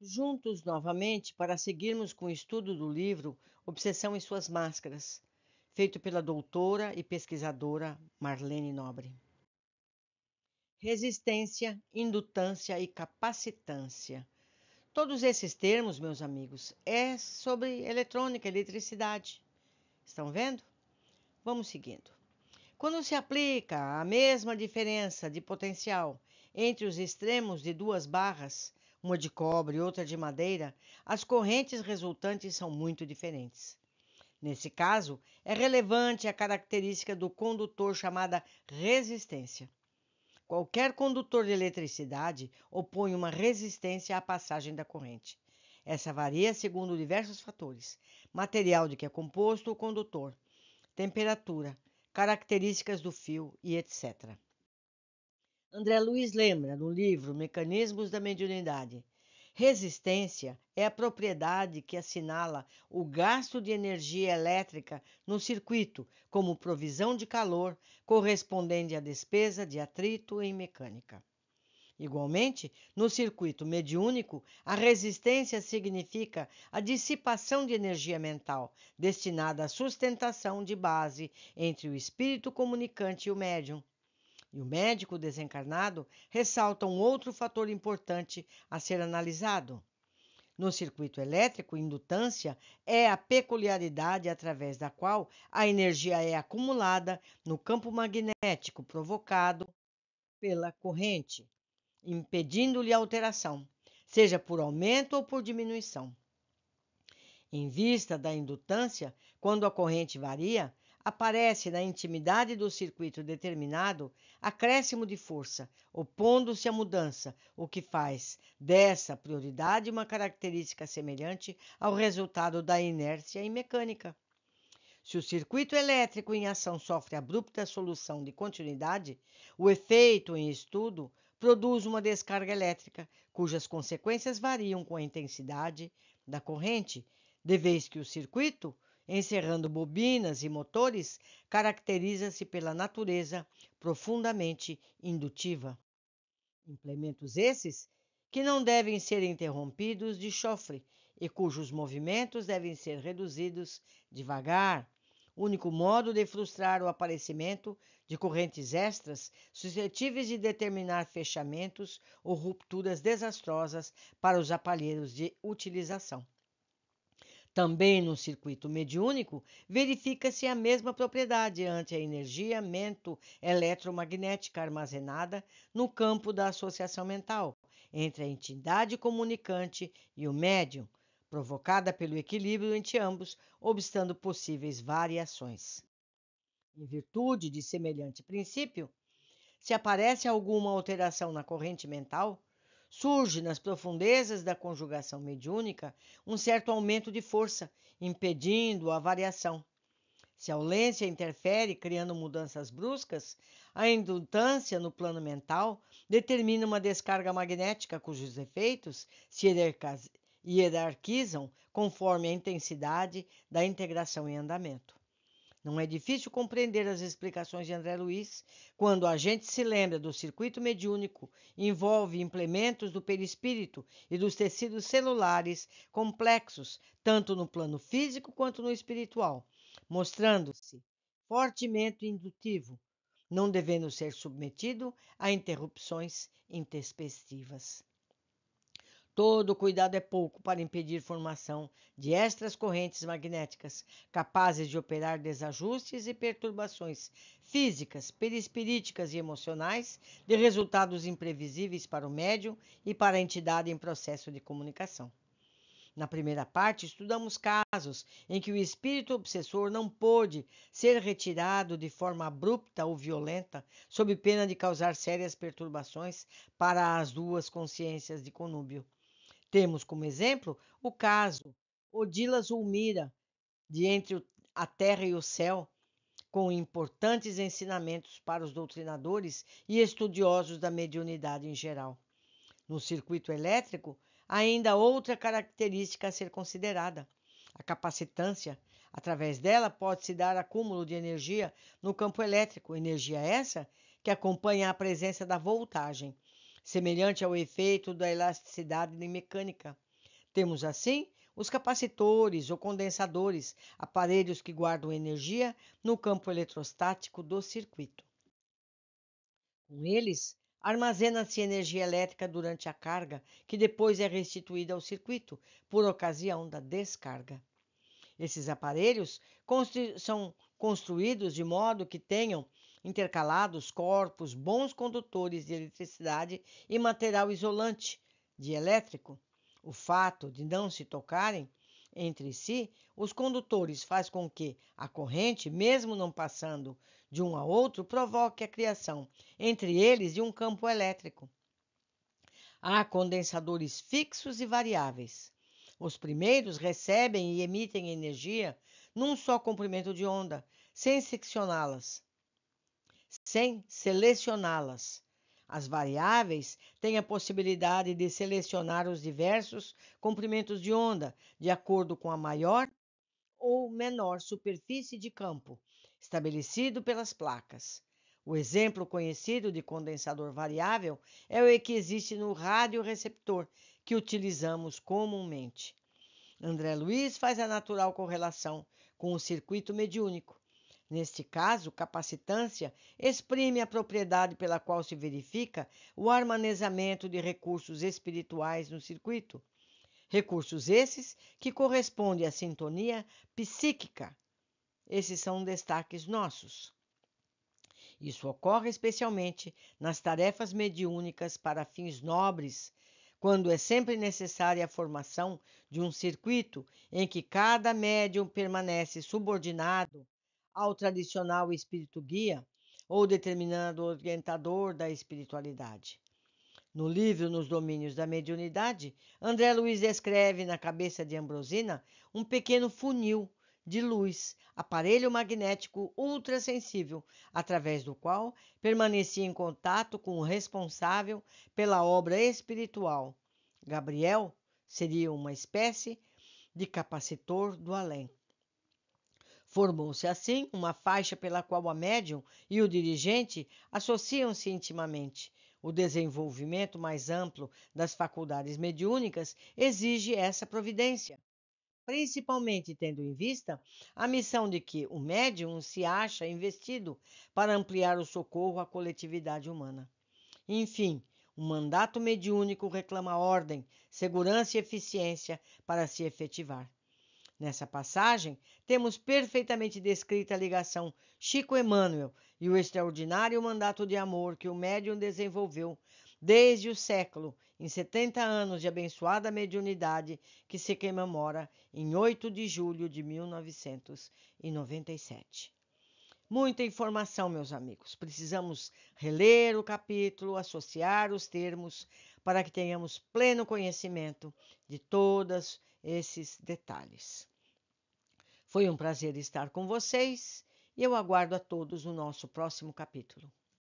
juntos novamente para seguirmos com o estudo do livro Obsessão e Suas Máscaras, feito pela doutora e pesquisadora Marlene Nobre. Resistência, indutância e capacitância. Todos esses termos, meus amigos, é sobre eletrônica, eletricidade. Estão vendo? Vamos seguindo. Quando se aplica a mesma diferença de potencial entre os extremos de duas barras, uma de cobre e outra de madeira, as correntes resultantes são muito diferentes. Nesse caso, é relevante a característica do condutor chamada resistência. Qualquer condutor de eletricidade opõe uma resistência à passagem da corrente. Essa varia segundo diversos fatores: material de que é composto o condutor, temperatura, características do fio e etc. André Luiz lembra no livro Mecanismos da Mediunidade. Resistência é a propriedade que assinala o gasto de energia elétrica no circuito como provisão de calor correspondente à despesa de atrito em mecânica. Igualmente, no circuito mediúnico, a resistência significa a dissipação de energia mental, destinada à sustentação de base entre o espírito comunicante e o médium, e o médico desencarnado ressalta um outro fator importante a ser analisado. No circuito elétrico, indutância é a peculiaridade através da qual a energia é acumulada no campo magnético provocado pela corrente, impedindo-lhe alteração, seja por aumento ou por diminuição. Em vista da indutância, quando a corrente varia, aparece na intimidade do circuito determinado acréscimo de força, opondo-se à mudança, o que faz dessa prioridade uma característica semelhante ao resultado da inércia em mecânica. Se o circuito elétrico em ação sofre abrupta solução de continuidade, o efeito em estudo produz uma descarga elétrica, cujas consequências variam com a intensidade da corrente, de vez que o circuito encerrando bobinas e motores, caracteriza-se pela natureza profundamente indutiva. Implementos esses que não devem ser interrompidos de chofre e cujos movimentos devem ser reduzidos devagar, único modo de frustrar o aparecimento de correntes extras suscetíveis de determinar fechamentos ou rupturas desastrosas para os aparelhos de utilização. Também no circuito mediúnico, verifica-se a mesma propriedade ante a energia mento eletromagnética armazenada no campo da associação mental entre a entidade comunicante e o médium, provocada pelo equilíbrio entre ambos, obstando possíveis variações. Em virtude de semelhante princípio, se aparece alguma alteração na corrente mental, Surge nas profundezas da conjugação mediúnica um certo aumento de força, impedindo a variação. Se a olência interfere, criando mudanças bruscas, a indutância no plano mental determina uma descarga magnética cujos efeitos se hierarquizam conforme a intensidade da integração em andamento. Não é difícil compreender as explicações de André Luiz quando a gente se lembra do circuito mediúnico, envolve implementos do perispírito e dos tecidos celulares complexos, tanto no plano físico quanto no espiritual, mostrando-se fortemente indutivo, não devendo ser submetido a interrupções intempestivas. Todo cuidado é pouco para impedir formação de extras correntes magnéticas, capazes de operar desajustes e perturbações físicas, perispiríticas e emocionais, de resultados imprevisíveis para o médium e para a entidade em processo de comunicação. Na primeira parte, estudamos casos em que o espírito obsessor não pôde ser retirado de forma abrupta ou violenta, sob pena de causar sérias perturbações para as duas consciências de conúbio. Temos como exemplo o caso Odila Zulmira, de Entre a Terra e o Céu, com importantes ensinamentos para os doutrinadores e estudiosos da mediunidade em geral. No circuito elétrico, ainda outra característica a ser considerada: a capacitância. Através dela pode-se dar acúmulo de energia no campo elétrico, energia essa que acompanha a presença da voltagem semelhante ao efeito da elasticidade em mecânica. Temos assim os capacitores ou condensadores, aparelhos que guardam energia no campo eletrostático do circuito. Com eles, armazena-se energia elétrica durante a carga, que depois é restituída ao circuito por ocasião da descarga. Esses aparelhos constru são construídos de modo que tenham intercalados corpos, bons condutores de eletricidade e material isolante de elétrico. O fato de não se tocarem entre si, os condutores faz com que a corrente, mesmo não passando de um a outro, provoque a criação entre eles de um campo elétrico. Há condensadores fixos e variáveis. Os primeiros recebem e emitem energia num só comprimento de onda, sem seccioná-las sem selecioná-las. As variáveis têm a possibilidade de selecionar os diversos comprimentos de onda, de acordo com a maior ou menor superfície de campo estabelecido pelas placas. O exemplo conhecido de condensador variável é o que existe no radioreceptor, que utilizamos comumente. André Luiz faz a natural correlação com o circuito mediúnico. Neste caso, capacitância exprime a propriedade pela qual se verifica o armazenamento de recursos espirituais no circuito. Recursos esses que correspondem à sintonia psíquica. Esses são destaques nossos. Isso ocorre especialmente nas tarefas mediúnicas para fins nobres, quando é sempre necessária a formação de um circuito em que cada médium permanece subordinado ao tradicional espírito guia ou determinado orientador da espiritualidade. No livro Nos Domínios da Mediunidade, André Luiz descreve na cabeça de Ambrosina um pequeno funil de luz, aparelho magnético ultrassensível, através do qual permanecia em contato com o responsável pela obra espiritual. Gabriel seria uma espécie de capacitor do além. Formou-se assim uma faixa pela qual a médium e o dirigente associam-se intimamente. O desenvolvimento mais amplo das faculdades mediúnicas exige essa providência, principalmente tendo em vista a missão de que o médium se acha investido para ampliar o socorro à coletividade humana. Enfim, o mandato mediúnico reclama ordem, segurança e eficiência para se efetivar. Nessa passagem, temos perfeitamente descrita a ligação Chico Emmanuel e o extraordinário mandato de amor que o médium desenvolveu desde o século, em 70 anos de abençoada mediunidade que se comemora em 8 de julho de 1997. Muita informação, meus amigos. Precisamos reler o capítulo, associar os termos, para que tenhamos pleno conhecimento de todos esses detalhes. Foi um prazer estar com vocês e eu aguardo a todos no nosso próximo capítulo.